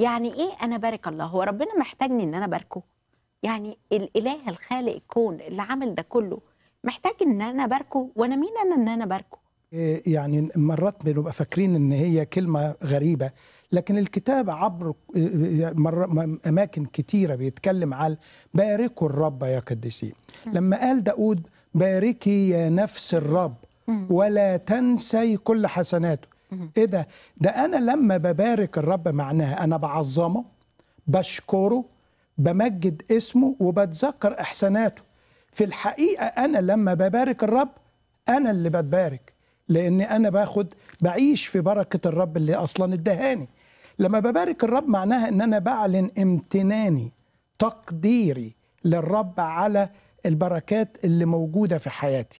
يعني ايه انا بارك الله هو ربنا محتاجني ان انا باركه يعني الاله الخالق الكون اللي عمل ده كله محتاج ان انا باركه وانا مين انا ان انا باركه إيه، يعني مرات بنبقى فاكرين ان هي كلمه غريبه لكن الكتاب عبر إيه، إيه، اماكن كتيره بيتكلم على باركوا الرب يا قديسين لما قال داود باركي يا نفس الرب ولا تنسي كل حسناته ايه ده ده انا لما ببارك الرب معناها انا بعظمه بشكره بمجد اسمه وبتذكر احساناته في الحقيقه انا لما ببارك الرب انا اللي بتبارك لان انا باخد بعيش في بركه الرب اللي اصلا ادهاني لما ببارك الرب معناها ان انا بعلن امتناني تقديري للرب على البركات اللي موجوده في حياتي